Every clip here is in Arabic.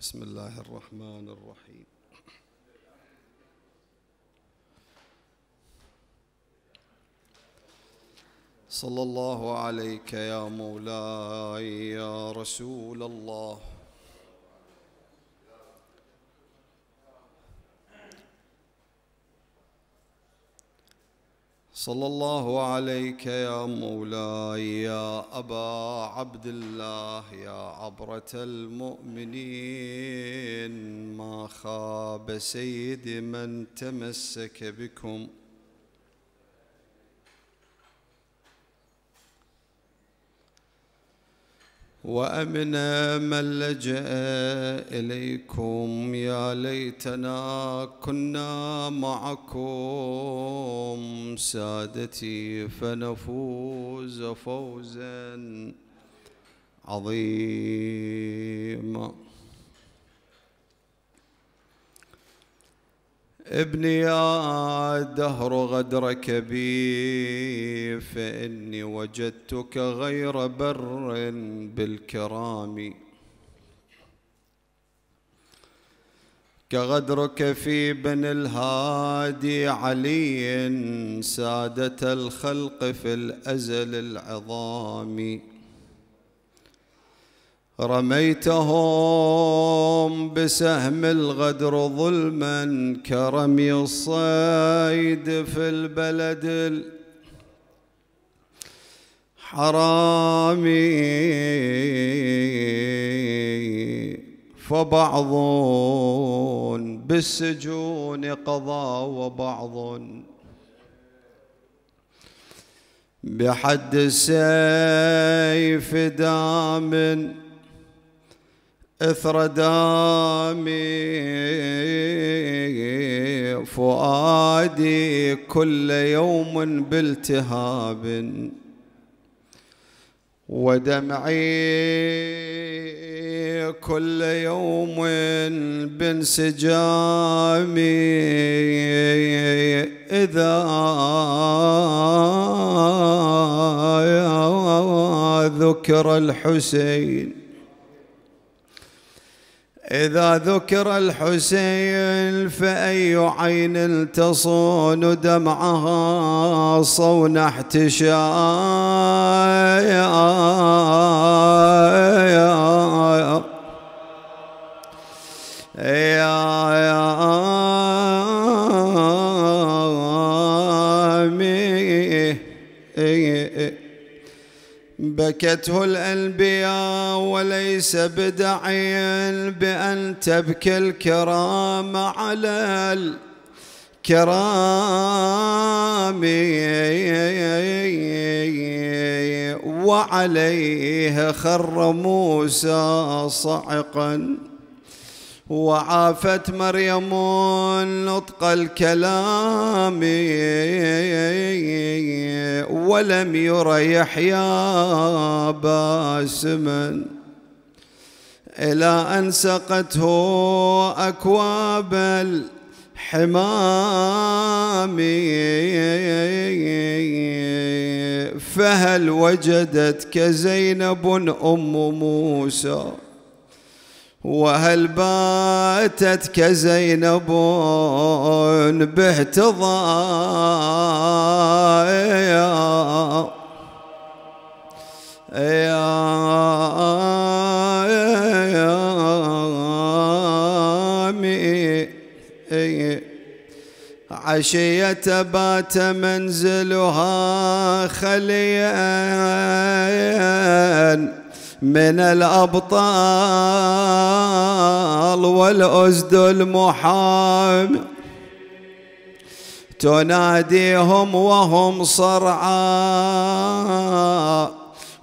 بسم الله الرحمن الرحيم صلى الله عليك يا مولاي يا رسول الله صلى الله عليك يا مولاي يا ابا عبد الله يا عبره المؤمنين ما خاب سيد من تمسك بكم وامنا من لجا اليكم يا ليتنا كنا معكم سادتي فنفوز فوزا عظيما ابني يا دهر غدرك بي فإني وجدتك غير بر بالكرام كغدرك في بن الهادي علي سادة الخلق في الأزل العظام رميتهم بسهم الغدر ظلما كرمي الصيد في البلد حرامي فبعض بالسجون قضى وبعض بحد السيف دامٍ إثر دامي فؤادي كل يوم بالتهاب ودمعي كل يوم بانسجامي إذا ذكر الحسين إذا ذكر الحسين فأي عين تصون دمعها صون احتشام يا يا بكته الأنبياء وليس بدعي بأن تبكي الكرام على الكرام وعليه خر موسى صعقاً وعافت مريم نطق الكلام ولم ير يحيى باسما إلى أن سقته أكواب الحمام فهل وجدت كزينب أم موسى وهل باتت كزينب باحتضار عشية بات منزلها خليا من الأبطال والأزد المحام تناديهم وهم صرعى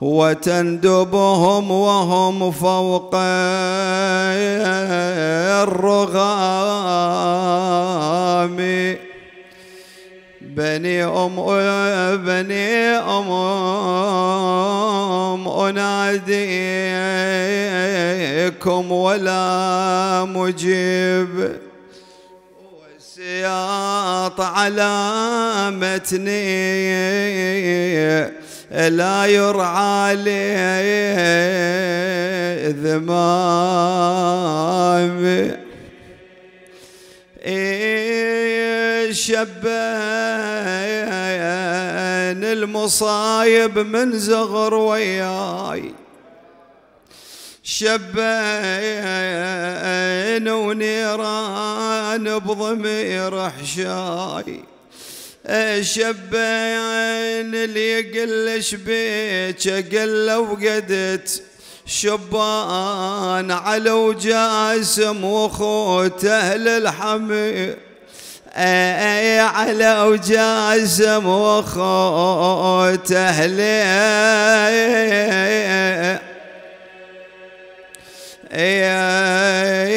وتندبهم وهم فوق الرغام بني أم بني أم أناديكم ولا مجيب والسياط متني لا يرعى لي ذمامي إيه الشبان المصايب من زغر وياي شبان ونيران بضمير حشاي شبان اللي يقل شبيك قل وقدت شبان على وجاسم واخوته اهل الحمير اي على وجاسم وخوته اهلي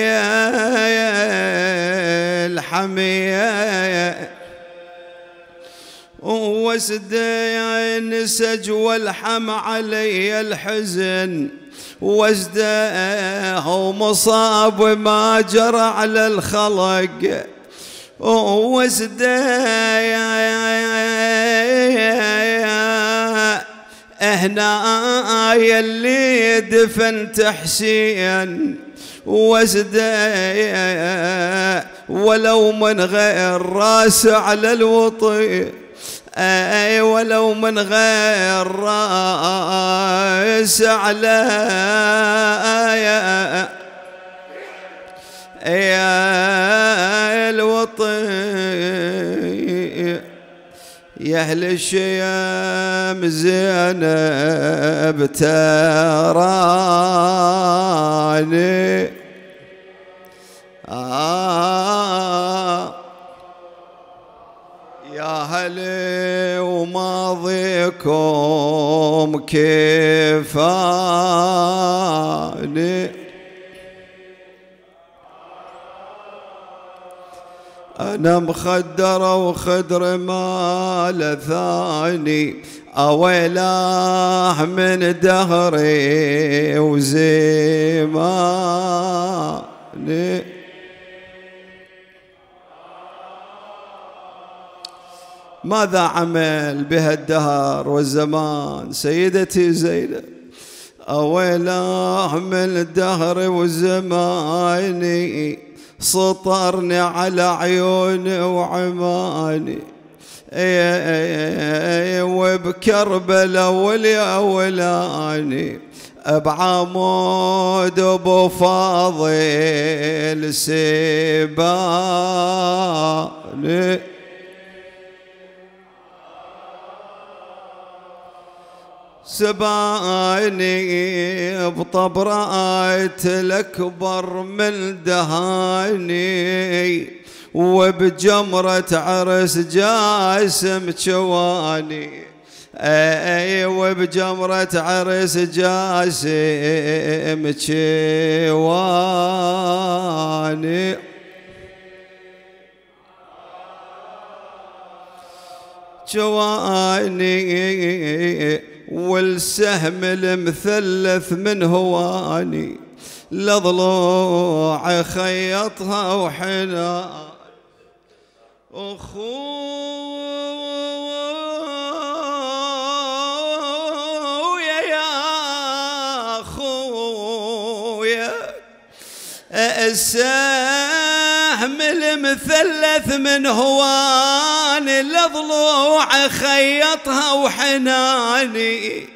يا الحمية وسد نسج والحم علي الحزن وسده مصاب ما جرى على الخلق وسدايا هنا اللي دفنت حسين وسدايا ولو من غير راس على الوطي أي ولو من غير راس على يا الوطي يا اهل الشيام زينب تراني آه يا هلي وماضيكم كفاني أنا مخدرة وخدر مال ثاني أويلاه من دهري وزماني ماذا عمل بها الدهر والزمان سيدتي زينب أويلاه من دهري وزماني سطرني على عيوني وعماني إيه، إيه، إيه، وبكربلا ولاني بعمود ابو فاضل سيباني سباني بطبرات الأكبر من دهاني وبجمرة عرس جاسم شواني اي وبجمرة عرس جاسم شواني جواني والسهم المثلث من هواني لضلوع خيطها وحنا أخويا يا أخويا أسأل محمل مثلث من هوان الضلوع خيطها وحناني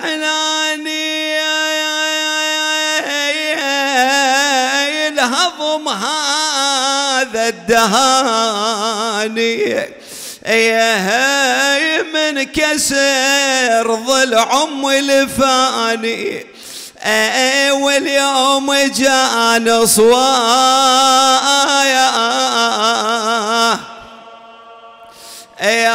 حناني الهضم هذا الدهاني يا من كسر ظل عم الفاني واليوم جاء جان صوايا يا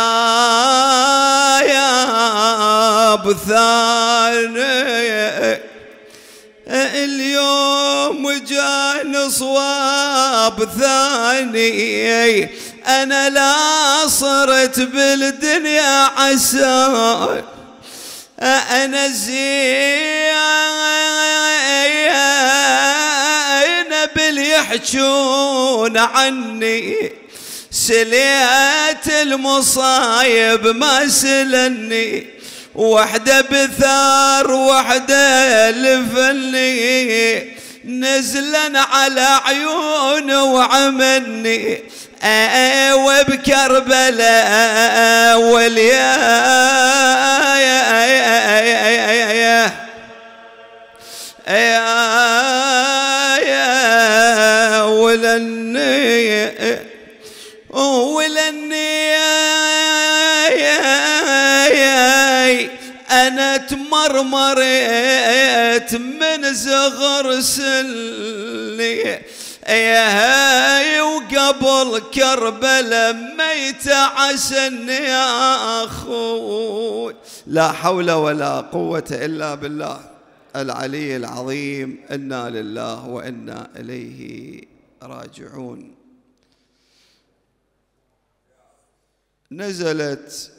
يا بثاني اليوم جاء نصواب ثاني انا لا صرت بالدنيا عسى انا زين يحجون عني سليت المصايب ما سلني وحدة بثار وحدة لفني نزلا على عيون وعمني أيوة بكربلاء واليا يا يا يا ولني ولني انا تمرمرت من زغر سلي يا هاي وقبل كربلة ميت عشان يا أخوي لا حول ولا قوة إلا بالله العلي العظيم إنا لله وإنا إليه راجعون نزلت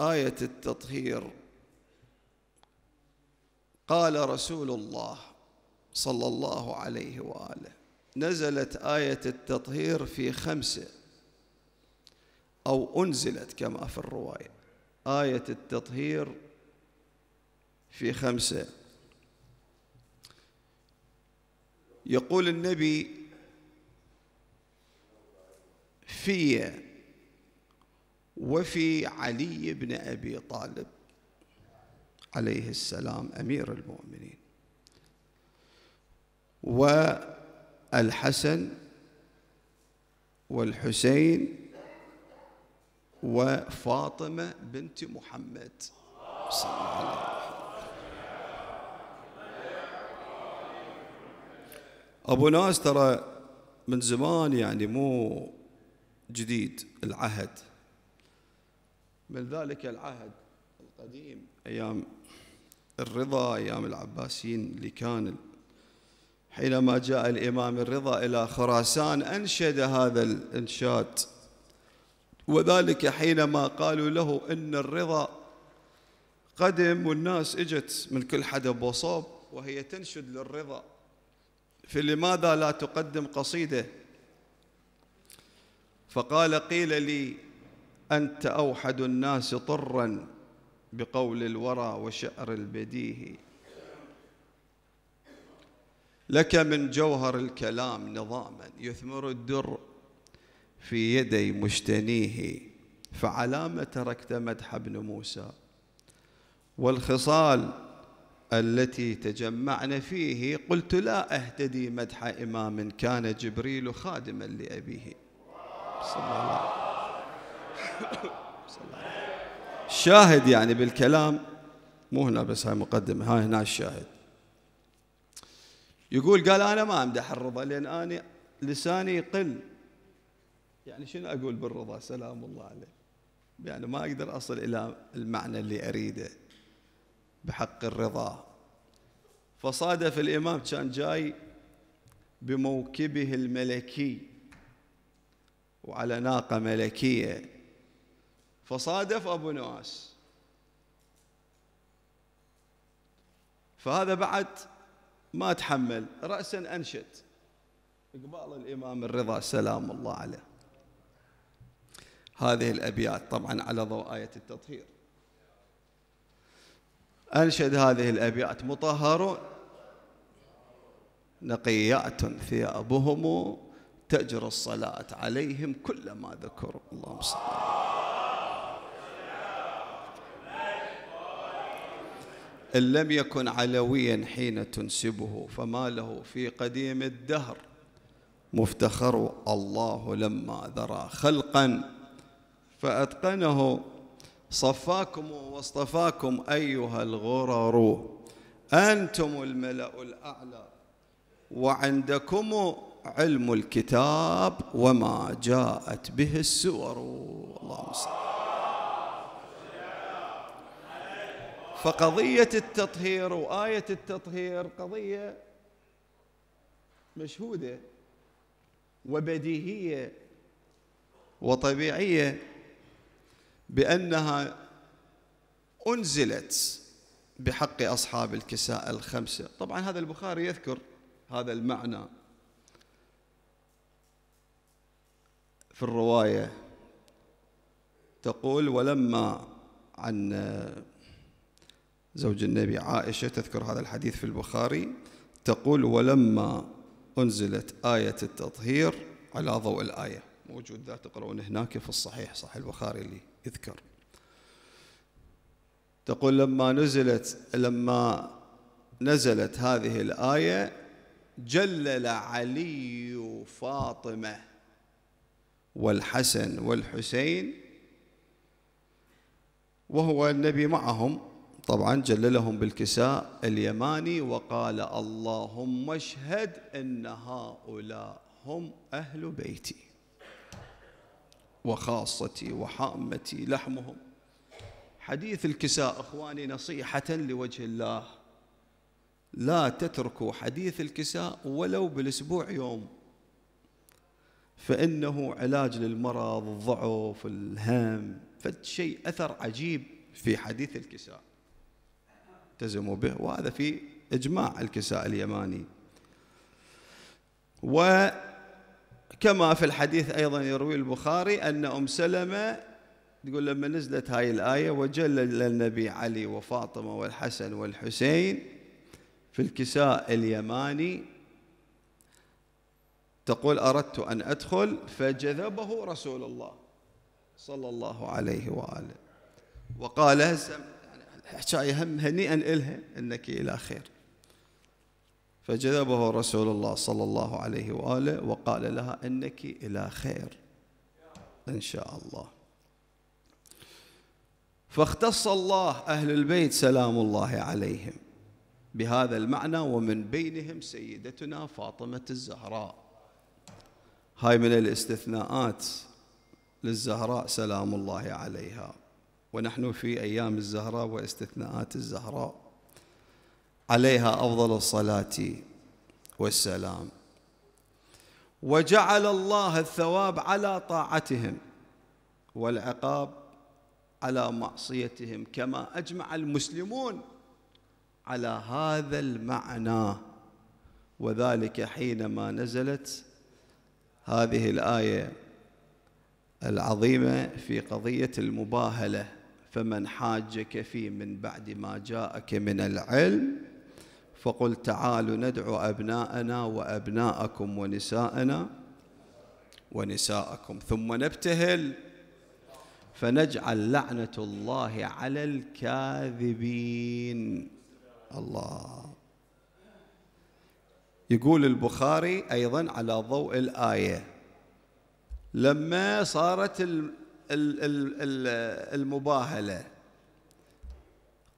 آية التطهير قال رسول الله صلى الله عليه وآله نزلت آية التطهير في خمسة أو أنزلت كما في الرواية آية التطهير في خمسة يقول النبي في وفي علي بن ابي طالب عليه السلام امير المؤمنين والحسن والحسين وفاطمه بنت محمد صلى الله عليه وسلم ابو ناس ترى من زمان يعني مو جديد العهد من ذلك العهد القديم أيام الرضا أيام العباسيين اللي كان حينما جاء الإمام الرضا إلى خراسان أنشد هذا الإنشاد وذلك حينما قالوا له إن الرضا قدم والناس إجت من كل حدب وصوب وهي تنشد للرضا فلماذا لا تقدم قصيده فقال قيل لي أنت أوحد الناس طرا بقول الورى وشعر البديه لك من جوهر الكلام نظاما يثمر الدر في يدي مجتنيه فعلام تركت مدح ابن موسى والخصال التي تجمعن فيه قلت لا أهتدي مدح إمام كان جبريل خادما لأبيه صلى الله عليه الشاهد يعني بالكلام مو هنا بس هاي مقدمة هاي هنا الشاهد يقول قال أنا ما أمدح الرضا لأن أنا لساني قل يعني شنو أقول بالرضا سلام الله عليه يعني ما أقدر أصل إلى المعنى اللي أريده بحق الرضا فصادف الإمام كان جاي بموكبه الملكي وعلى ناقة ملكية فصادف أبو نواس فهذا بعد ما تحمل رأسا أنشد إقبال الإمام الرضا سلام الله عليه هذه الأبيات طبعا على ضوء آية التطهير أنشد هذه الأبيات مطهرون نقيات ثيابهم تجرى الصلاة عليهم كلما ذكروا اللهم صل إن لم يكن علويا حين تنسبه فما له في قديم الدهر مفتخر الله لما ذرى خلقا فأتقنه صفاكم واصطفاكم أيها الغرر أنتم الملأ الأعلى وعندكم علم الكتاب وما جاءت به السور اللهم صل فقضية التطهير وآية التطهير قضية مشهودة وبديهية وطبيعية بأنها أنزلت بحق أصحاب الكساء الخمسة طبعا هذا البخاري يذكر هذا المعنى في الرواية تقول ولما عن زوج النبي عائشة تذكر هذا الحديث في البخاري تقول ولما أنزلت آية التطهير على ضوء الآية موجود ذا تقرؤون هناك في الصحيح صح البخاري اللي يذكر تقول لما نزلت لما نزلت هذه الآية جلل علي فاطمة والحسن والحسين وهو النبي معهم طبعا جللهم بالكساء اليماني وقال اللهم اشهد ان هؤلاء هم اهل بيتي وخاصتي وحامتي لحمهم حديث الكساء اخواني نصيحه لوجه الله لا تتركوا حديث الكساء ولو بالاسبوع يوم فإنه علاج للمرض الضعف الهم فشيء أثر عجيب في حديث الكساء التزموا به وهذا في إجماع الكساء اليماني وكما في الحديث أيضا يروي البخاري أن أم سلمة تقول لما نزلت هاي الآية وجل النبي علي وفاطمة والحسن والحسين في الكساء اليماني تقول أردت أن أدخل فجذبه رسول الله صلى الله عليه وآله وقال الحكاية هم هنيئا إلها أنك إلى خير فجذبه رسول الله صلى الله عليه وآله وقال لها أنك إلى خير إن شاء الله فاختص الله أهل البيت سلام الله عليهم بهذا المعنى ومن بينهم سيدتنا فاطمة الزهراء هاي من الاستثناءات للزهراء سلام الله عليها ونحن في أيام الزهراء واستثناءات الزهراء عليها أفضل الصلاة والسلام وجعل الله الثواب على طاعتهم والعقاب على معصيتهم كما أجمع المسلمون على هذا المعنى وذلك حينما نزلت هذه الآية العظيمة في قضية المباهلة فمن حاجك في من بعد ما جاءك من العلم فقل تعالوا ندعو أبناءنا وأبناءكم ونساءنا ونساءكم ثم نبتهل فنجعل لعنة الله على الكاذبين الله يقول البخاري أيضا على ضوء الآية لما صارت المباهلة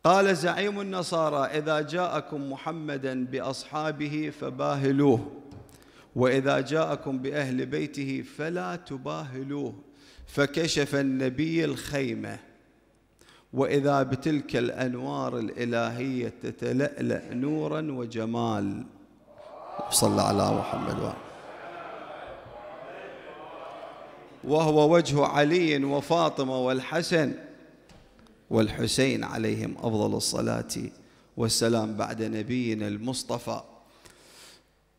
قال زعيم النصارى إذا جاءكم محمدا بأصحابه فباهلوه وإذا جاءكم بأهل بيته فلا تباهلوه فكشف النبي الخيمة وإذا بتلك الأنوار الإلهية تتلألأ نورا وجمال وصلى على محمد وآله وهو وجه علي وفاطمة والحسن والحسين عليهم أفضل الصلاة والسلام بعد نبينا المصطفى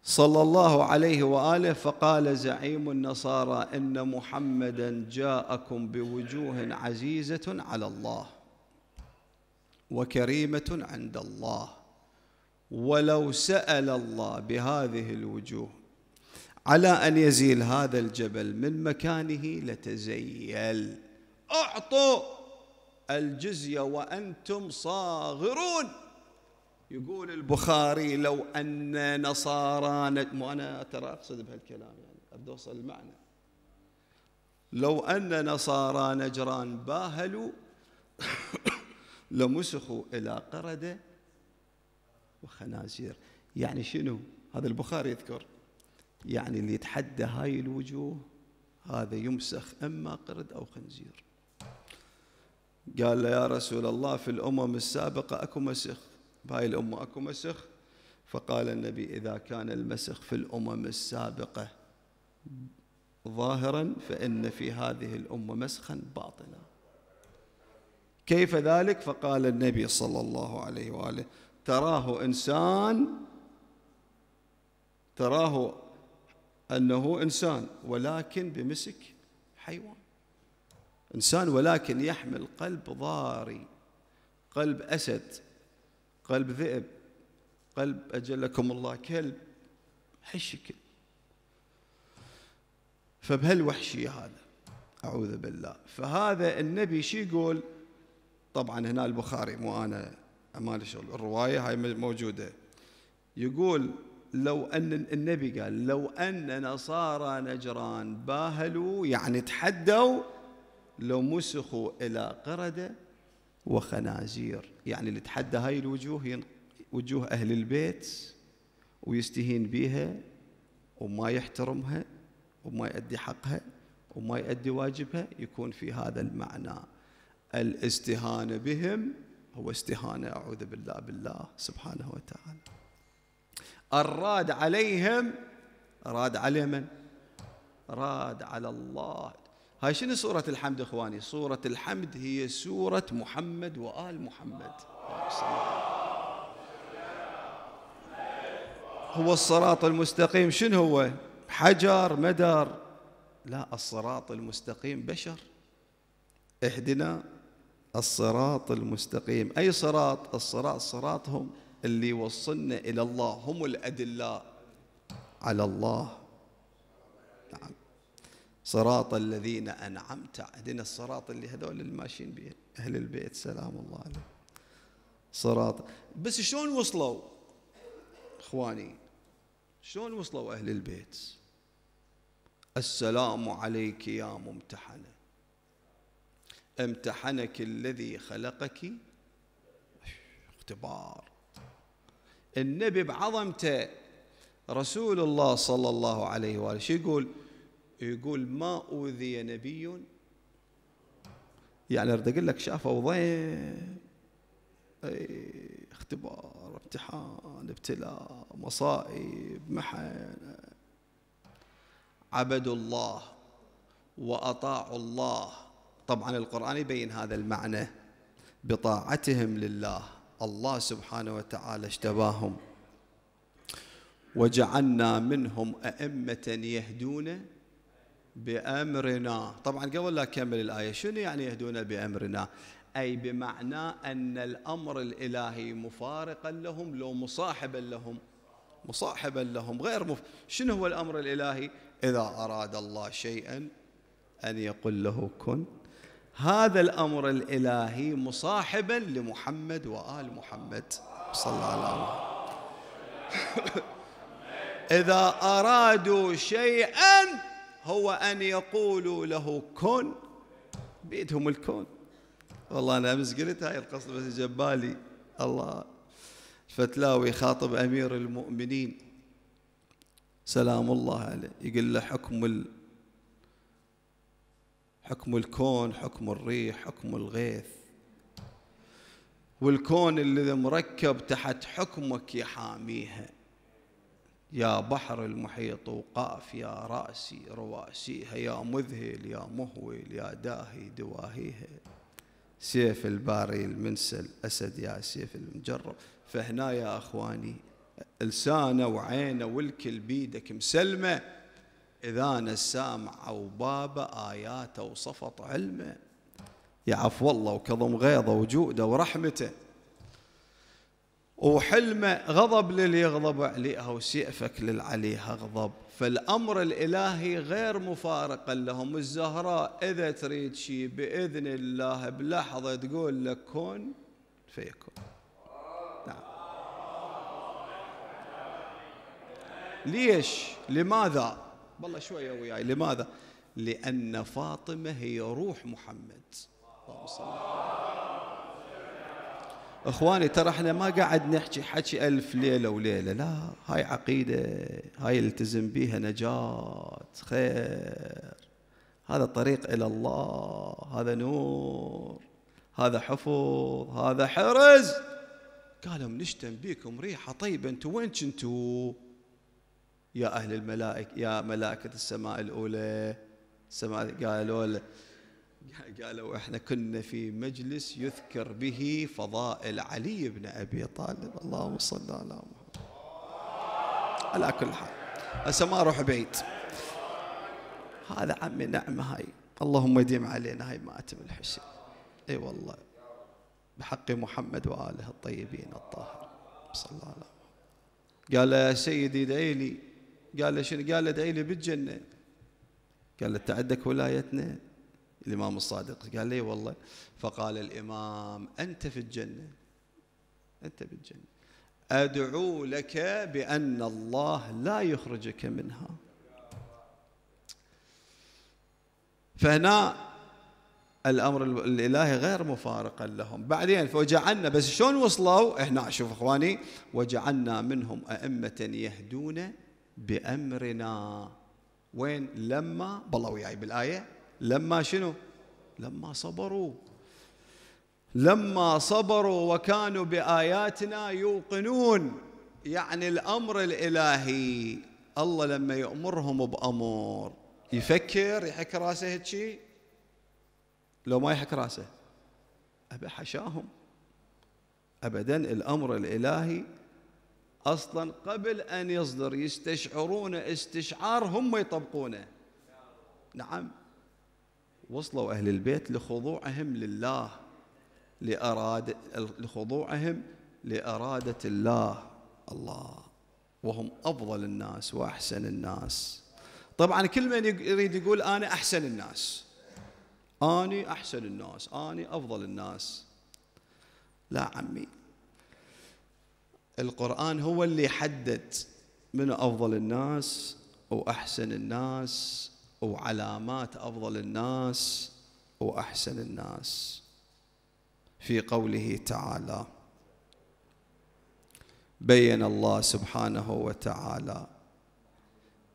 صلى الله عليه واله فقال زعيم النصارى ان محمدا جاءكم بوجوه عزيزه على الله وكريمه عند الله ولو سأل الله بهذه الوجوه على أن يزيل هذا الجبل من مكانه لتزيل أعطوا الجزية وأنتم صاغرون يقول البخاري لو أن نصارى مو أنا ترى أقصد بهالكلام يعني أبدأ أوصل المعنى لو أن نصارى نجران باهلوا لمسخوا إلى قردة وخنازير يعني شنو هذا البخاري يذكر يعني اللي يتحدى هاي الوجوه هذا يمسخ إما قرد أو خنزير قال له يا رسول الله في الأمم السابقة أكو مسخ بهاي الأمة أكو مسخ فقال النبي إذا كان المسخ في الأمم السابقة ظاهرا فإن في هذه الأمة مسخا باطنا كيف ذلك فقال النبي صلى الله عليه وآله تراه انسان تراه انه انسان ولكن بمسك حيوان انسان ولكن يحمل قلب ضاري قلب اسد قلب ذئب قلب اجلكم الله كلب حشك فبهالوحشيه هذا اعوذ بالله فهذا النبي شو يقول طبعا هنا البخاري مو انا ما شغل الروايه هاي موجوده يقول لو ان النبي قال لو ان نصارى نجران باهلوا يعني تحدوا لو مسخوا الى قرده وخنازير يعني اللي تحدى هاي الوجوه وجوه اهل البيت ويستهين بها وما يحترمها وما يؤدي حقها وما يؤدي واجبها يكون في هذا المعنى الاستهانه بهم هو استهانة أعوذ بالله بالله سبحانه وتعالى الراد عليهم راد على من؟ راد على الله هاي شنو سورة الحمد إخواني سورة الحمد هي سورة محمد وآل محمد هو الصراط المستقيم شنو هو حجر مدر لا الصراط المستقيم بشر اهدنا الصراط المستقيم أي صراط الصراط صراطهم اللي يوصلنا إلى الله هم الأدلاء على الله نعم صراط الذين أنعمت عندنا الصراط اللي هذول الماشين به أهل البيت سلام الله عليهم صراط بس شلون وصلوا إخواني شلون وصلوا أهل البيت السلام عليك يا ممتحنه امتحنك الذي خلقك اختبار النبي بعظمته رسول الله صلى الله عليه واله شو يقول؟ يقول ما اوذي نبي يعني ارد اقول لك شافوا ضيم اي اختبار امتحان ابتلاء مصائب محن عبدوا الله واطاعوا الله طبعا القرآن يبين هذا المعنى بطاعتهم لله الله سبحانه وتعالى اجتباهم وجعلنا منهم أئمة يهدون بأمرنا طبعا قبل لا أكمل الآية شنو يعني يهدون بأمرنا أي بمعنى أن الأمر الإلهي مفارقا لهم لو مصاحبا لهم مصاحبا لهم غير مف... شنو هو الأمر الإلهي إذا أراد الله شيئا أن يقول له كن هذا الأمر الإلهي مصاحبا لمحمد وآل محمد صلى الله عليه وسلم إذا أرادوا شيئا هو أن يقولوا له كن بيدهم الكون والله أنا أمس قلت هاي القصة بس جبالي الله الفتلاوي خاطب أمير المؤمنين سلام الله عليه يقول له حكم حكم الكون حكم الريح حكم الغيث والكون اللي مركب تحت حكمك يحاميها يا بحر المحيط وقاف يا رأسي رواسيها يا مذهل يا مهول يا داهي دواهيها سيف الباري المنسل أسد يا سيف المجرب فهنا يا أخواني لسانه وعينه والكل بيدك مسلمه إذا السامع أو باب آياته وصفط علمه يعفو الله وكظم غيظه وجوده ورحمته وحلمه غضب للي يغضب عليها وسيفك للعليها غضب فالأمر الإلهي غير مفارق لهم الزهراء إذا تريد شيء بإذن الله بلحظة تقول لك كن فيكون نعم ليش لماذا بالله شوية وياي لماذا لأن فاطمة هي روح محمد اخواني ترى احنا ما قاعد نحكي حكي الف ليله وليله لا هاي عقيده هاي التزم بيها نجاه خير هذا طريق الى الله هذا نور هذا حفظ هذا حرز قالوا نشتم بيكم ريحه طيبه انتم وين كنتوا يا أهل الملائكة يا ملائكة السماء الأولى السماء قالوا قالوا احنا كنا في مجلس يذكر به فضائل علي بن ابي طالب اللهم صل على محمد على كل حال هسه ما اروح بيت هذا عمي نعمه هاي اللهم يديم علينا هاي ماتم الحسين اي والله بحق محمد واله الطيبين الطاهرين صلى الله عليه وسلم قال يا سيدي لي قال له شنو قال له ادعي لي بالجنه قال له تعدك ولايتنا الامام الصادق قال لي والله فقال الامام انت في الجنه انت في الجنه ادعو لك بان الله لا يخرجك منها فهنا الامر الالهي غير مفارقا لهم بعدين فجعلنا بس شلون وصلوا هنا شوف اخواني وجعلنا منهم ائمه يهدون بأمرنا وين لما بالله وياي بالآية لما شنو لما صبروا لما صبروا وكانوا بآياتنا يوقنون يعني الأمر الإلهي الله لما يأمرهم بأمر يفكر يحك راسه هيك لو ما يحك راسه أبا حشاهم أبدا الأمر الإلهي أصلا قبل أن يصدر يستشعرون استشعار هم يطبقونه نعم وصلوا أهل البيت لخضوعهم لله لأراد لخضوعهم لإرادة الله الله وهم أفضل الناس وأحسن الناس طبعا كل من يريد يقول أنا أحسن الناس أني أحسن الناس أني أفضل الناس لا عمي القرآن هو اللي حدد من أفضل الناس وأحسن الناس وعلامات أفضل الناس وأحسن الناس في قوله تعالى بين الله سبحانه وتعالى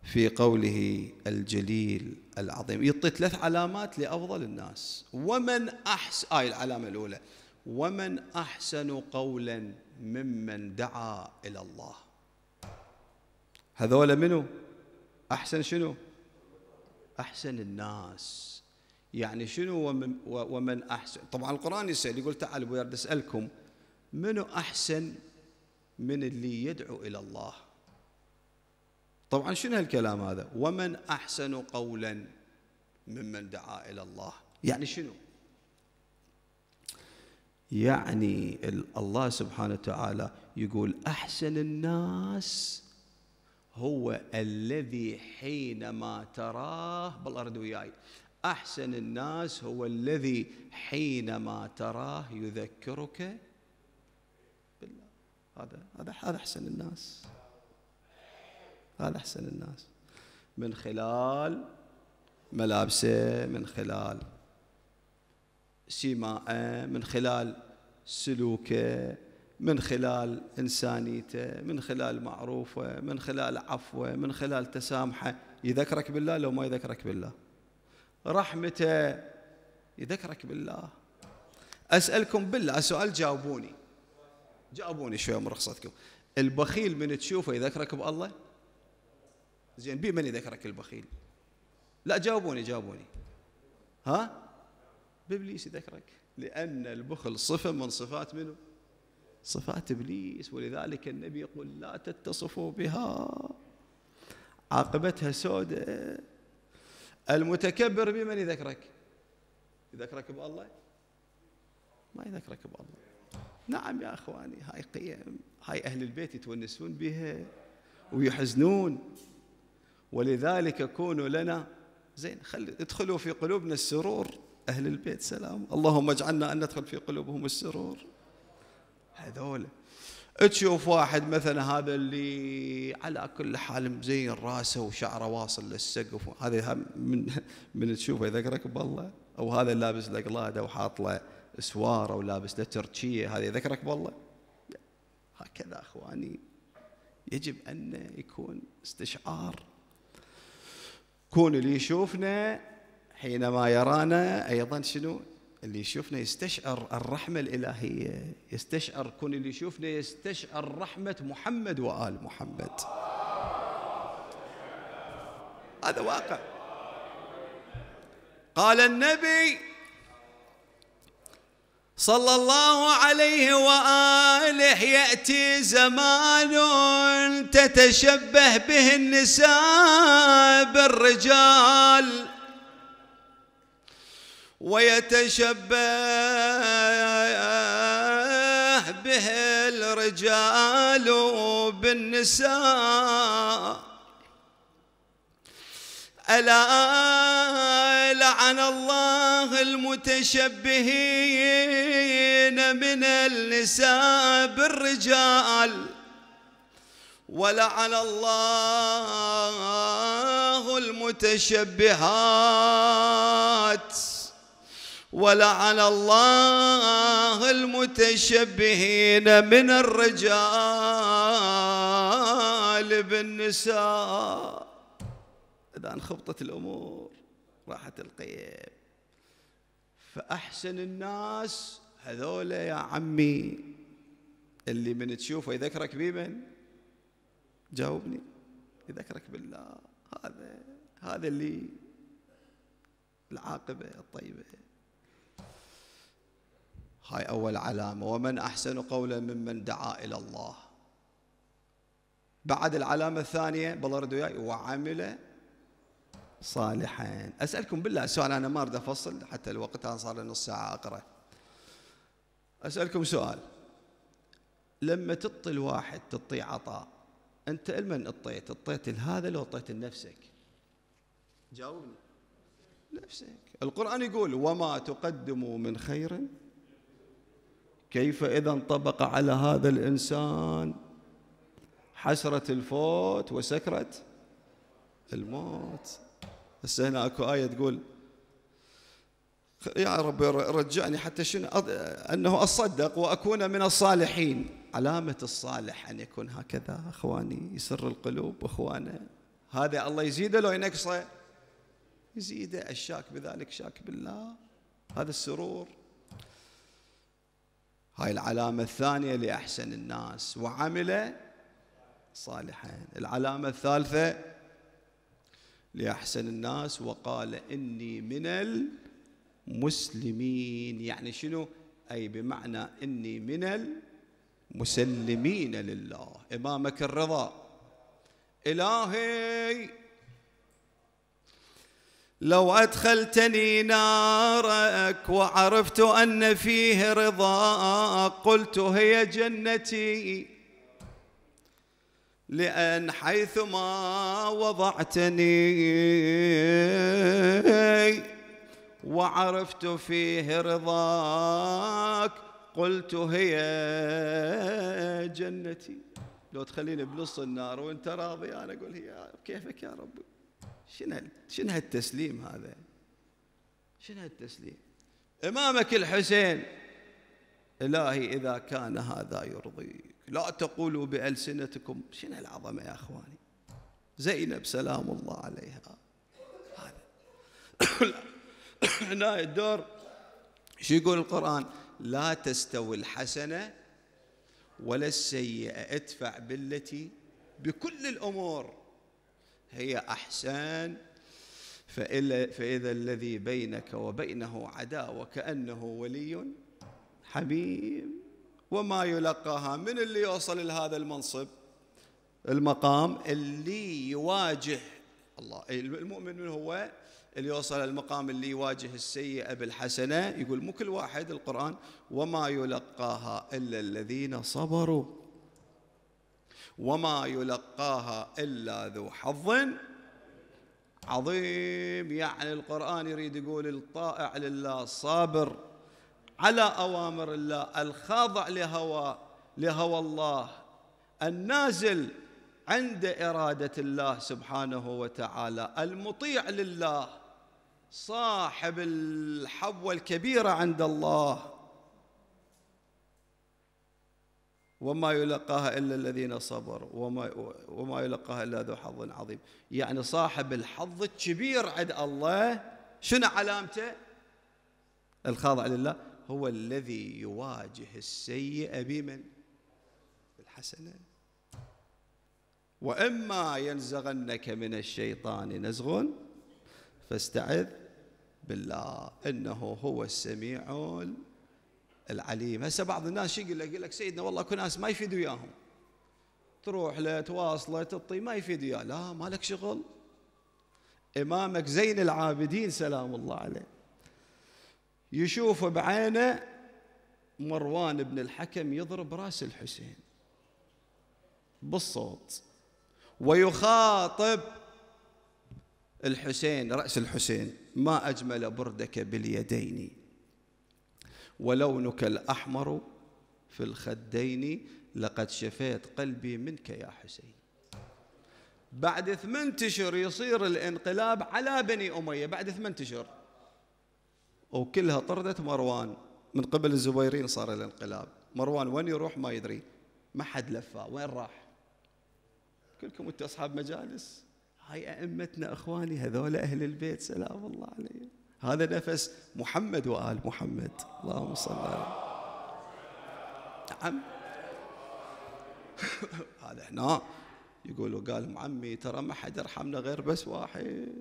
في قوله الجليل العظيم يعطي ثلاث علامات لأفضل الناس ومن أحسن آه العلامة الأولى ومن أحسن قولا ممن دعا إلى الله هذول منو أحسن شنو أحسن الناس يعني شنو ومن, ومن أحسن طبعا القرآن يسأل يقول تعال يرد أسألكم منو أحسن من اللي يدعو إلى الله طبعا شنو هالكلام هذا ومن أحسن قولا ممن دعا إلى الله يعني شنو يعني الله سبحانه وتعالى يقول احسن الناس هو الذي حينما تراه بالارض وياي احسن الناس هو الذي حينما تراه يذكرك بالله هذا هذا هذا احسن الناس هذا احسن الناس من خلال ملابسه من خلال سيماءه من خلال سلوكه من خلال إنسانيته من خلال معروفه من خلال عفوه من خلال تسامحه يذكرك بالله لو ما يذكرك بالله رحمته يذكرك بالله أسألكم بالله سؤال جاوبوني جاوبوني شوية من رخصتكم البخيل من تشوفه يذكرك بالله زين بي من يذكرك البخيل لا جاوبوني جاوبوني ها بابليس يذكرك لان البخل صفه من صفات منه صفات ابليس ولذلك النبي يقول لا تتصفوا بها عاقبتها سوداء المتكبر بمن يذكرك يذكرك بالله ما يذكرك بالله نعم يا اخواني هاي قيم هاي اهل البيت يتونسون بها ويحزنون ولذلك كونوا لنا زين خل ادخلوا في قلوبنا السرور أهل البيت سلام اللهم اجعلنا أن ندخل في قلوبهم السرور هذول تشوف واحد مثلا هذا اللي على كل حال مزين راسه وشعره واصل للسقف هذا من من تشوفه يذكرك بالله او هذا اللي لابس له قلاده وحاط له سواره ولابس له تركيه هذا يذكرك بالله هكذا اخواني يجب ان يكون استشعار كون اللي يشوفنا حينما يرانا أيضا شنو اللي يشوفنا يستشعر الرحمة الإلهية يستشعر كون اللي يشوفنا يستشعر رحمة محمد وآل محمد هذا واقع قال النبي صلى الله عليه واله ياتي زمان تتشبه به النساء بالرجال ويتشبه به الرجال بالنساء ألا لعن الله المتشبهين من النساء بالرجال ولعن الله المتشبهات ولعلى الله المتشبهين من الرجال بالنساء إذا انخبطت الأمور راحت القيم فأحسن الناس هذولا يا عمي اللي من تشوفه يذكرك بمن جاوبني يذكرك بالله هذا هذا اللي العاقبة الطيبة هاي أول علامة ومن أحسن قولا ممن دعا إلى الله بعد العلامة الثانية بالله رد وياي وعمل صالحا أسألكم بالله سؤال أنا ما أريد أفصل حتى الوقت أنا صار نص ساعة أقرأ أسألكم سؤال لما تطي الواحد تطي عطاء أنت لمن اطيت؟ اطيت لهذا لو اطيت لنفسك؟ جاوبني نفسك القرآن يقول وما تقدموا من خير كيف إذا انطبق على هذا الإنسان حسرة الفوت وسكرة الموت هسه هنا اكو آية تقول يا رب رجعني حتى شنو أنه أصدق وأكون من الصالحين علامة الصالح أن يكون هكذا أخواني يسر القلوب أخوانا هذا الله يزيده لو ينقصه يزيده الشاك بذلك شاك بالله هذا السرور هاي العلامة الثانية لأحسن الناس وعمل صالحا العلامة الثالثة لأحسن الناس وقال إني من المسلمين يعني شنو أي بمعنى إني من المسلمين لله إمامك الرضا إلهي لو أدخلتني نارك وعرفت أن فيه رضا قلت هي جنتي لأن حيثما وضعتني وعرفت فيه رضاك قلت هي جنتي لو تخليني بنص النار وانت راضي انا اقول هي كيفك يا ربي شنو شنو هالتسليم هذا شنو هالتسليم امامك الحسين الهي اذا كان هذا يرضيك لا تقولوا بالسنتكم شنو العظمه يا اخواني زينب سلام الله عليها هذا هنا الدور شو يقول القران لا تستوي الحسنه ولا السيئه ادفع بالتي بكل الامور هي أحسان فإذا الذي بينك وبينه عداوة كأنه ولي حميم وما يلقاها من اللي يوصل لهذا المنصب المقام اللي يواجه الله المؤمن من هو اللي يوصل المقام اللي يواجه السيئة بالحسنة يقول مو كل واحد القرآن وما يلقاها إلا الذين صبروا وما يلقاها إلا ذو حظ عظيم يعني القرآن يريد يقول الطائع لله الصابر على أوامر الله الخاضع لهوى لهوى الله النازل عند إرادة الله سبحانه وتعالى المطيع لله صاحب الحظوة الكبيرة عند الله وما يلقاها إلا الذين صبروا وما, وما يلقاها إلا ذو حظ عظيم يعني صاحب الحظ الكبير عند الله شنو علامته الخاضع لله هو الذي يواجه السيئة بمن بالحسنة وإما ينزغنك من الشيطان نزغ فاستعذ بالله إنه هو السميع العليم هسه بعض الناس شو يقول لك يقول لك سيدنا والله اكو ناس ما يفيد وياهم تروح له تواصله تطي ما يفيد وياه لا ما لك شغل امامك زين العابدين سلام الله عليه يشوف بعينه مروان بن الحكم يضرب راس الحسين بالصوت ويخاطب الحسين راس الحسين ما اجمل بردك باليدين ولونك الأحمر في الخدين لقد شفيت قلبي منك يا حسين بعد ثمان اشهر يصير الانقلاب على بني أمية بعد ثمان اشهر وكلها طردت مروان من قبل الزبيرين صار الانقلاب مروان وين يروح ما يدري ما حد لفه وين راح كلكم انتم اصحاب مجالس هاي ائمتنا اخواني هذول اهل البيت سلام الله عليهم هذا نفس محمد وآل محمد اللهم صل على نعم هذا هنا يقولوا قال عمي ترى ما حد يرحمنا غير بس واحد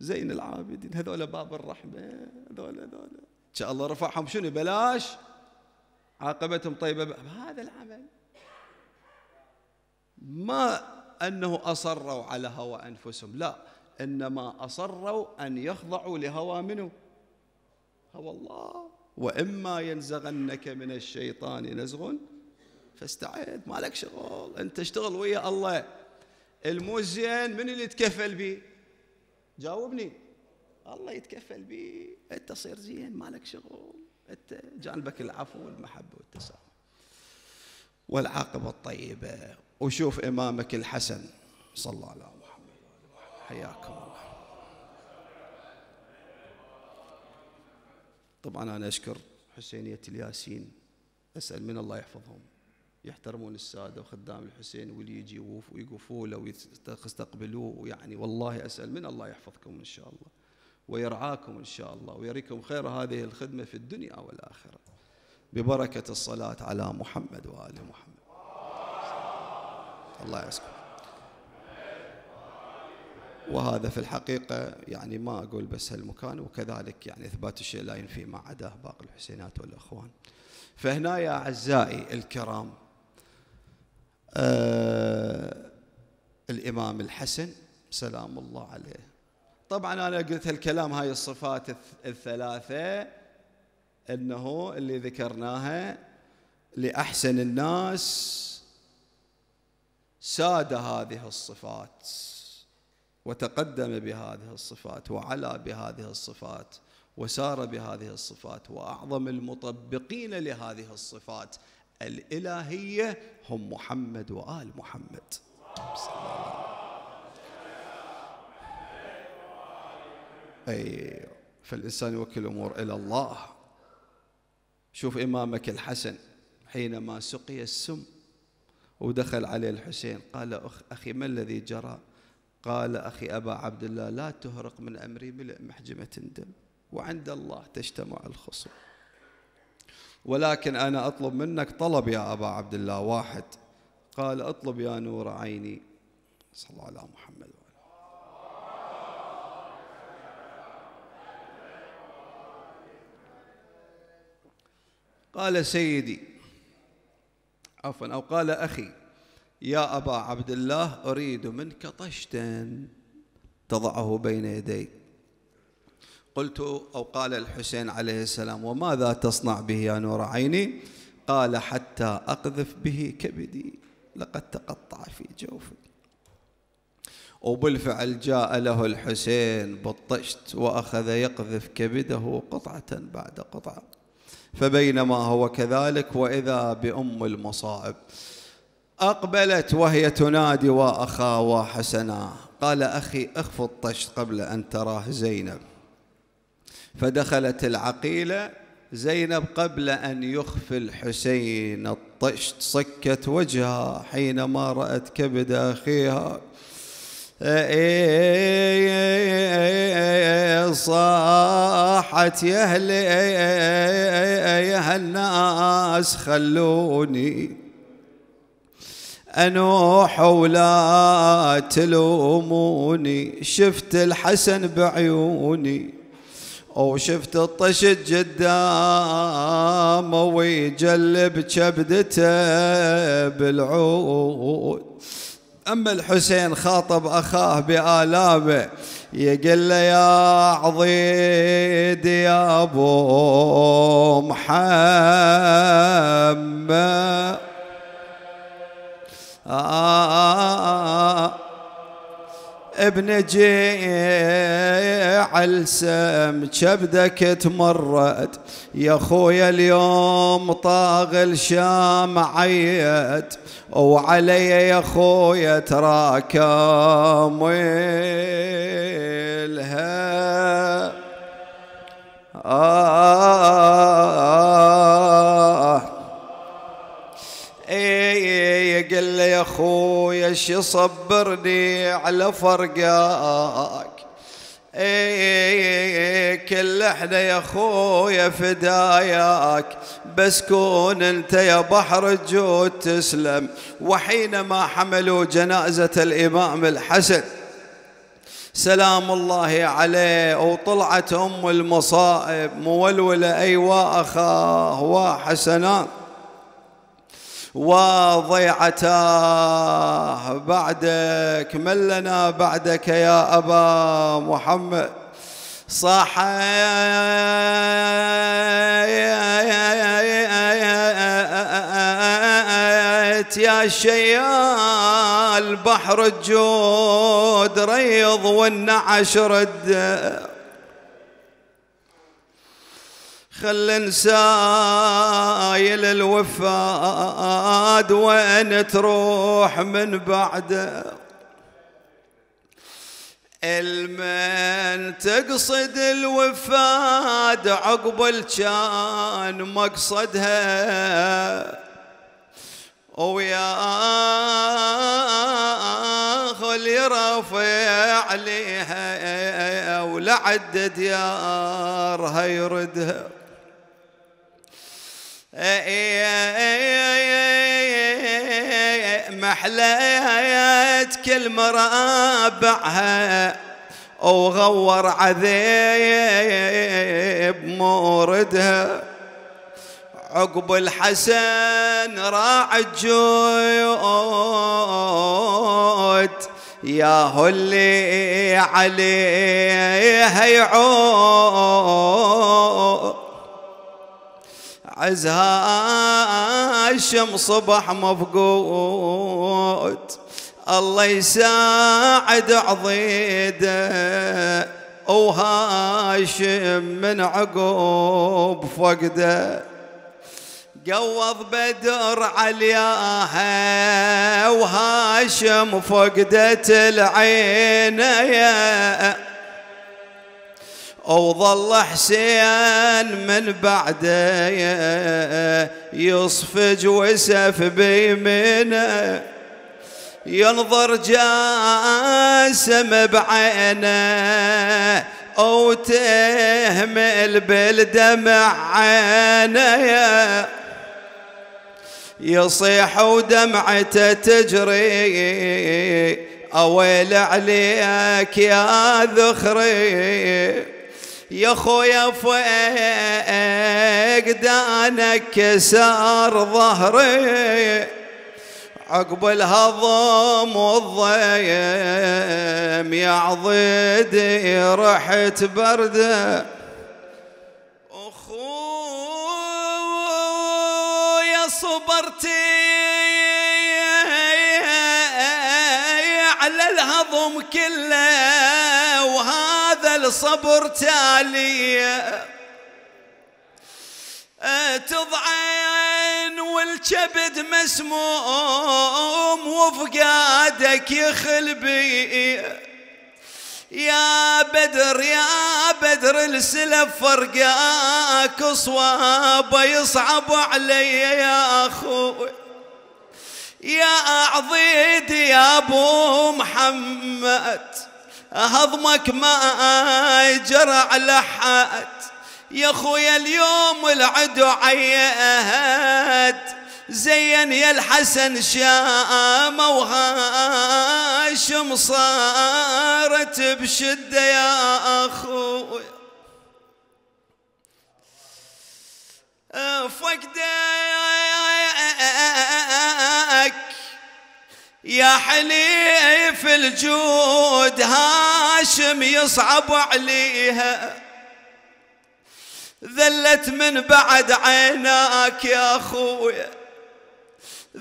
زين العابدين هذول باب الرحمة هذول هذول إن شاء الله رفعهم شنو بلاش عاقبتهم طيبة هذا العمل ما أنه أصروا على هوى أنفسهم لا إنما أصروا أن يخضعوا لهوى منه هوى الله وإما ينزغنك من الشيطان نزغ فاستعد ما لك شغل أنت اشتغل ويا الله المو زين من اللي يتكفل به جاوبني الله يتكفل به أنت صير زين ما لك شغل أنت جانبك العفو والمحبة والتسامح والعاقبة الطيبة وشوف إمامك الحسن صلى الله عليه وسلم حياكم الله طبعا أنا أشكر حسينية الياسين أسأل من الله يحفظهم يحترمون السادة وخدام الحسين واللي يجي ويقفوا له ويستقبلوه ويعني والله أسأل من الله يحفظكم إن شاء الله ويرعاكم إن شاء الله ويريكم خير هذه الخدمة في الدنيا والآخرة ببركة الصلاة على محمد وآل محمد الله يعزكم وهذا في الحقيقة يعني ما أقول بس هالمكان وكذلك يعني إثبات الشيء لا ينفي ما عداه باقي الحسينات والأخوان فهنا يا أعزائي الكرام آه الإمام الحسن سلام الله عليه طبعا أنا قلت هالكلام هاي الصفات الثلاثة أنه اللي ذكرناها لأحسن الناس ساد هذه الصفات وتقدم بهذه الصفات وعلا بهذه الصفات وسار بهذه الصفات واعظم المطبقين لهذه الصفات الالهيه هم محمد وال محمد أي فالإنسان يوكل الأمور إلى الله شوف إمامك الحسن حينما سقي السم ودخل عليه الحسين قال أخ أخي ما الذي جرى قال أخي أبا عبد الله لا تهرق من أمري ملء محجمة الدم وعند الله تجتمع الخصوم ولكن أنا أطلب منك طلب يا أبا عبد الله واحد قال أطلب يا نور عيني صلى الله على محمد وعلى قال سيدي عفوا أو قال أخي يا أبا عبد الله أريد منك طشتا تضعه بين يدي قلت أو قال الحسين عليه السلام وماذا تصنع به يا نور عيني قال حتى أقذف به كبدي لقد تقطع في جوفي وبالفعل جاء له الحسين بالطشت وأخذ يقذف كبده قطعة بعد قطعة فبينما هو كذلك وإذا بأم المصائب أقبلت وهي تنادي وأخا وحسنا قال أخي اخف الطشت قبل أن تراه زينب فدخلت العقيلة زينب قبل أن يخفي الحسين الطشت صكت وجهها حينما رأت كبد أخيها صاحت يا أهل الناس خلوني أنوح ولا تلوموني شفت الحسن بعيوني أو شفت الطشت قدامه ويجلب كبدته بالعود أما الحسين خاطب أخاه بآلامه يقل يا عضيد يا أبو محمد ابن جيع السم كبدك تمرت يا خويا اليوم طاغ الشام عيت وعلي يا خويا تراكم ويلها آه ليش يصبرني على فرقاك اي كل احنا يا خويا فداياك بس كون انت يا بحر الجود تسلم وحينما حملوا جنازه الامام الحسن سلام الله عليه وطلعت ام المصائب مولوله اي اخاه وحسنات وضيعتاه بعدك من لنا بعدك يا أبا محمد صاح يا شيال بحر الجود ريض والنعش رد خل نسايل الوفاد وين تروح من بعده المن تقصد الوفاد عقب كان مقصدها ويا خل رافع عليها ولعد ديارها يردها محليات كل مرابعها وغور عذيب موردها عقب الحسن راع الجود يا هلي عليها يعود عزها الشمس صبح مفقود الله يساعد عضيده وهاشم من عقوب فقده قوض بدر علياها وهاشم فقدت العين يا وظل حسين من بعده يصفج وسف بيمينه ينظر جاسم بعينه او تهمل بالدمع عينه يصيح ودمعته تجري اويل عليك يا ذخري يا خويا فقد انا كسار ظهري عقب الهضم والضيم يا عضدي رحت برده اخويا صبرتي على الهضم كله الصبر تاليه آه، تضعين والكبد مسموم وفقادك يخلبي يا بدر يا بدر السلف فرقاك صوابه يصعب علي يا اخوي يا عضيد يا ابو محمد هضمك ما جرى على حد يا خويا اليوم العدو عياد زين يا الحسن شامة وهاشم صارت بشدة يا أخوي فقدة يا حليف الجود هاشم يصعب عليها ذلت من بعد عيناك يا اخويا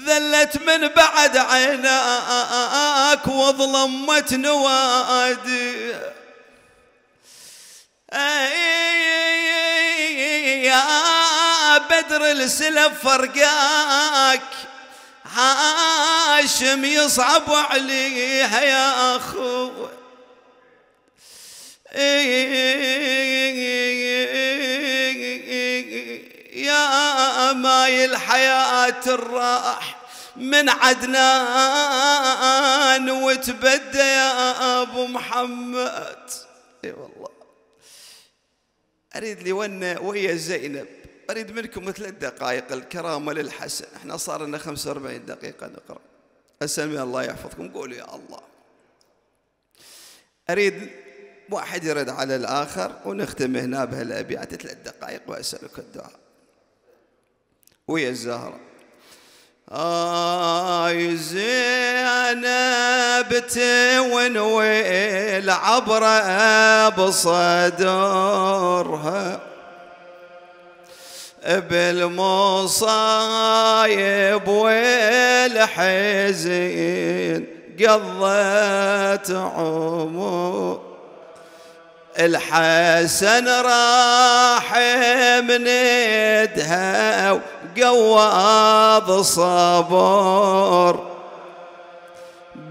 ذلت من بعد عيناك وظلمت نوادي يا بدر السلف فرقاك هاشم يصعب عليها يا أخو يا مايل الحياة الراح من عدنان وتبدى يا أبو محمد اي والله أريد لي ويا زينب أريد منكم ثلاث دقائق الكرامة للحسن احنا صار لنا 45 دقيقة نقرأ أسلم الله يحفظكم قولوا يا الله أريد واحد يرد على الآخر ونختم هنا بهالأبيات ثلاث دقائق وأسألك الدعاء ويا الزهرة آي زينب تنوي العبرة بصدرها بالمصايب والحزين قضت عمر الحسن راح من يدها وقواض صبر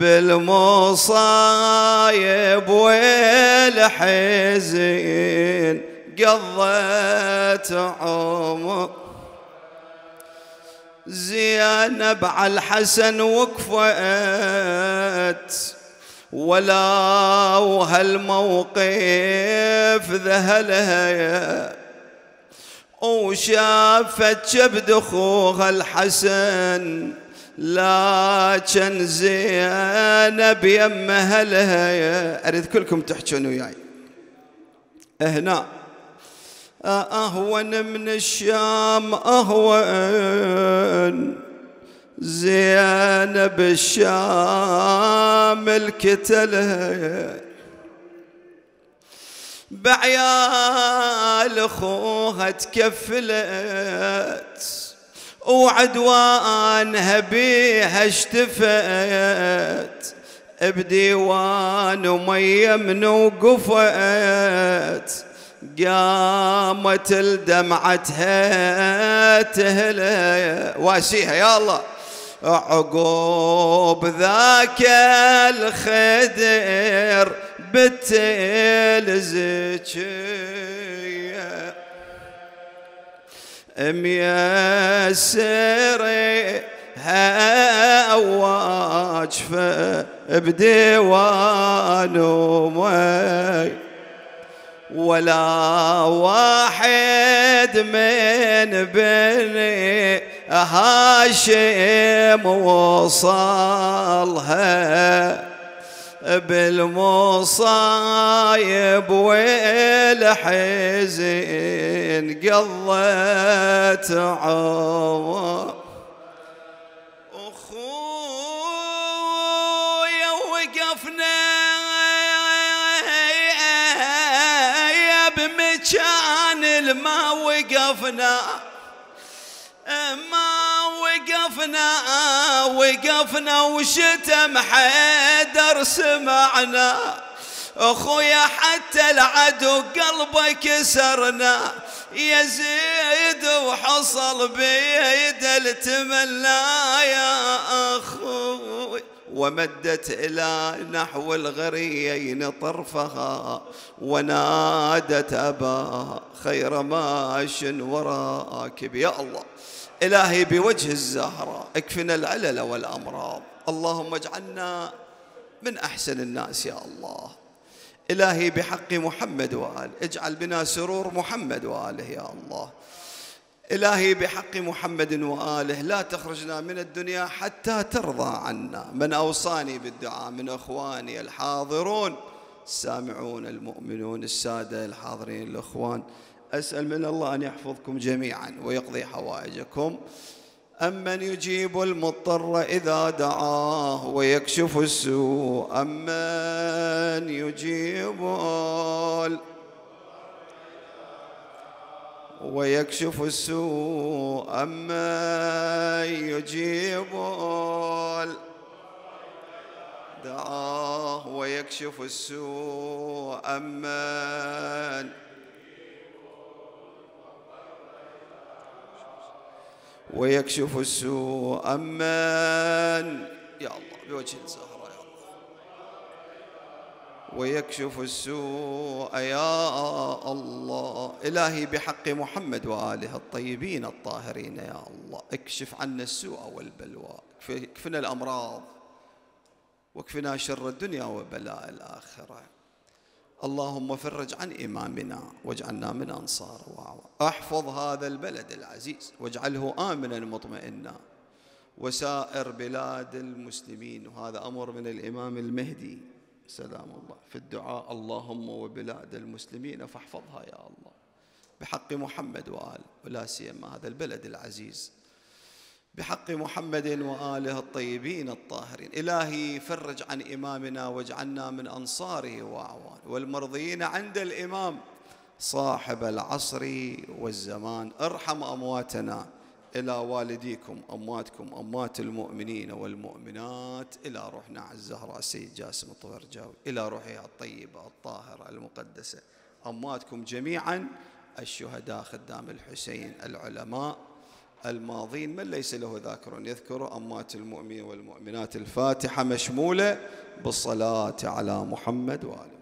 بالمصايب والحزين قضيت عمر زينب على الحسن وقفت ولا وهالموقف ذهلها وشافت جبد اخوها الحسن لا كان زينب يمها هلها اريد كلكم تحجون وياي هنا أهون من الشام أهون زينب الشام الكتلة بعيال أخوها تكفلت وعدوانها بيها اشتفت بديوان وميمن وقفت قامت لدمعتها تهلى واسيها يا الله عقوب ذاك الخدر بتلزكية ميسري واجفه بديوان ومي ولا واحد من بني هاشم وصلها بالمصايب والحزن قضت عمر اخويا وقفنا كان الما وقفنا ما وقفنا وقفنا وشتم حيدر سمعنا اخويا حتى العدو قلبه كسرنا يزيد وحصل بيد التمنى يا اخوي ومدت إلى نحو الغريين طرفها ونادت أبا خير ماش وراكب يا الله إلهي بوجه الزهرة اكفنا العلل والأمراض اللهم اجعلنا من أحسن الناس يا الله إلهي بحق محمد وآله اجعل بنا سرور محمد وآله يا الله إلهي بحق محمد وآله لا تخرجنا من الدنيا حتى ترضى عنا من أوصاني بالدعاء من أخواني الحاضرون السامعون المؤمنون السادة الحاضرين الأخوان أسأل من الله أن يحفظكم جميعا ويقضي حوائجكم أمن يجيب المضطر إذا دعاه ويكشف السوء أمن يجيب ويكشف السوء أما يجيب دعاه ويكشف السوء أما ويكشف السوء أما يا الله بوجه الزهر ويكشف السوء يا الله إلهي بحق محمد وآله الطيبين الطاهرين يا الله اكشف عنا السوء والبلوى اكفنا الأمراض واكفنا شر الدنيا وبلاء الآخرة اللهم فرج عن إمامنا واجعلنا من أنصار احفظ هذا البلد العزيز واجعله آمنا مطمئنا وسائر بلاد المسلمين وهذا أمر من الإمام المهدي سلام الله في الدعاء اللهم وبلاد المسلمين فاحفظها يا الله بحق محمد وآل ولا سيما هذا البلد العزيز بحق محمد وآله الطيبين الطاهرين إلهي فرج عن إمامنا واجعلنا من أنصاره وأعوانه والمرضيين عند الإمام صاحب العصر والزمان ارحم أمواتنا إلى والديكم أمواتكم أموات المؤمنين والمؤمنات إلى روحنا على الزهراء السيد جاسم الطفرجاوي إلى روحها الطيبة الطاهرة المقدسة أمواتكم جميعا الشهداء خدام الحسين العلماء الماضين من ليس له ذاكر يذكر أموات المؤمنين والمؤمنات الفاتحة مشمولة بالصلاة على محمد وآله